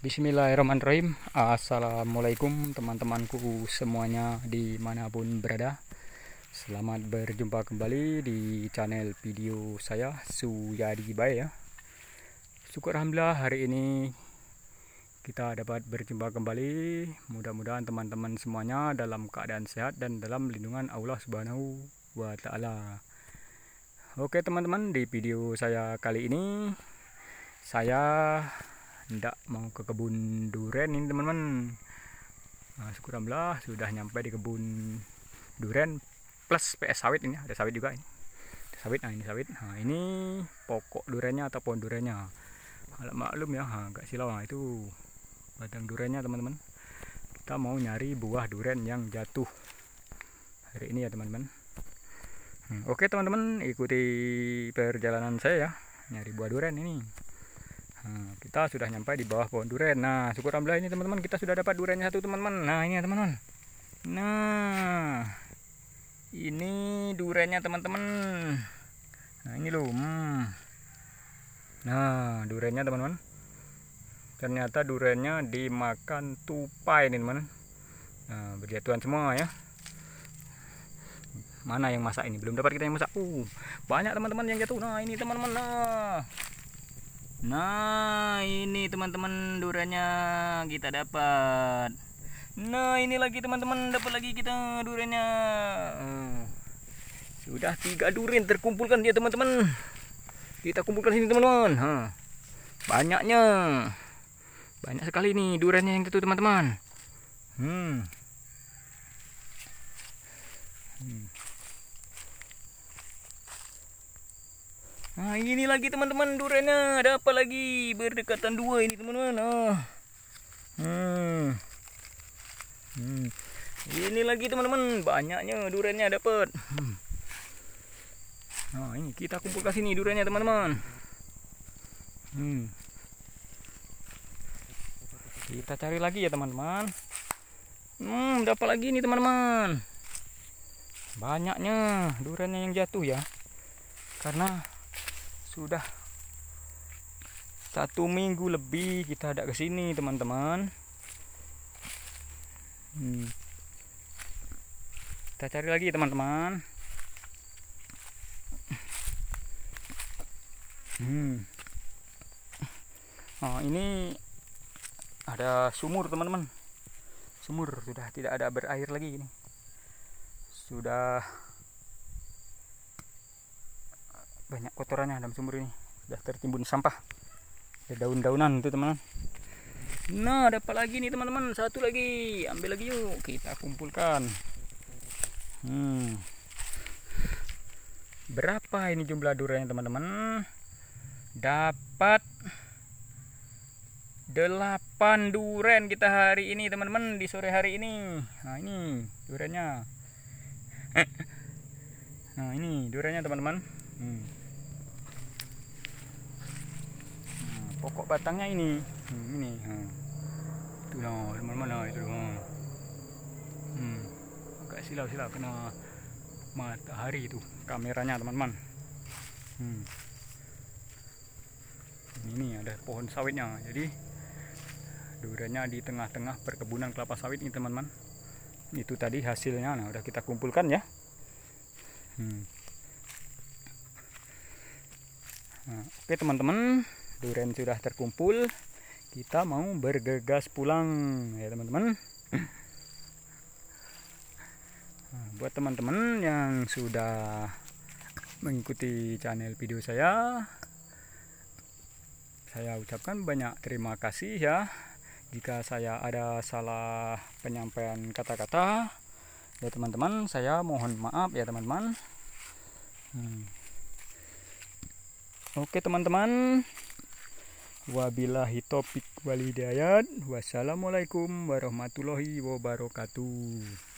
Bismillahirrahmanirrahim Assalamualaikum teman-temanku semuanya dimanapun berada Selamat berjumpa kembali di channel video saya Suyadi Bay ya Syukur Alhamdulillah hari ini kita dapat berjumpa kembali Mudah-mudahan teman-teman semuanya dalam keadaan sehat dan dalam lindungan Allah Subhanahu wa Ta'ala Oke teman-teman di video saya kali ini Saya tidak mau ke kebun duren ini teman-teman nah, syukur alhamdulillah sudah nyampe di kebun duren plus PS sawit ini ada sawit juga ini ada sawit nah ini sawit nah ini pokok durennya atau pohon durennya kalau maklum ya nah, agak silau nah, itu batang durennya teman-teman kita mau nyari buah duren yang jatuh hari ini ya teman-teman hmm, oke teman-teman ikuti perjalanan saya ya nyari buah duren ini Nah, kita sudah nyampe di bawah pohon durian. Nah, syukur alhamdulillah ini teman-teman kita sudah dapat duriannya satu teman-teman. Nah, ini ya teman-teman. Nah, ini duriannya teman-teman. Nah, ini loh. Hmm. Nah, duriannya teman-teman. Ternyata duriannya dimakan tupai teman teman. Nah, berjatuhan semua ya. Mana yang masak ini? Belum dapat kita yang masak. Uh, banyak teman-teman yang jatuh. Nah, ini teman-teman. Nah. Nah ini teman-teman durannya kita dapat Nah ini lagi teman-teman dapat lagi kita durannya eh, Sudah tiga durian terkumpulkan dia teman-teman Kita kumpulkan sini teman-teman Banyaknya Banyak sekali nih durannya yang itu teman-teman Hmm Hmm Nah, ini lagi teman-teman durennya. Ada apa lagi? Berdekatan dua ini teman-teman. Nah. Hmm. Hmm. Ini lagi teman-teman, banyaknya durennya dapat. Hmm. Nah, ini kita kumpul ke sini durennya teman-teman. Hmm. Kita cari lagi ya teman-teman. Hmm, dapat lagi nih teman-teman. Banyaknya durennya yang jatuh ya. Karena sudah satu minggu lebih kita ada ke sini teman-teman hmm. kita cari lagi teman-teman hmm. oh ini ada sumur teman-teman sumur sudah tidak ada berair lagi ini sudah banyak kotorannya dalam sumur ini sudah tertimbun sampah ada daun-daunan itu teman-teman nah apa lagi nih teman-teman satu lagi ambil lagi yuk kita kumpulkan hmm. berapa ini jumlah durian teman-teman dapat 8 duren kita hari ini teman-teman di sore hari ini nah ini durennya nah ini durennya teman-teman hmm. pokok batangnya ini hmm, ini hmm. itu lah mana-mana itu lah hmm. agak silau-silau kena matahari itu kameranya teman-teman hmm. ini ada pohon sawitnya jadi duriannya di tengah-tengah perkebunan kelapa sawit ini teman-teman itu tadi hasilnya nah udah kita kumpulkan ya hmm. nah, oke teman-teman Duren sudah terkumpul. Kita mau bergegas pulang ya teman-teman. Nah, buat teman-teman yang sudah mengikuti channel video saya, saya ucapkan banyak terima kasih ya. Jika saya ada salah penyampaian kata-kata, ya teman-teman, saya mohon maaf ya teman-teman. Hmm. Oke teman-teman, Wabillahi topik walidayat. Wassalamualaikum warahmatullahi wabarakatuh.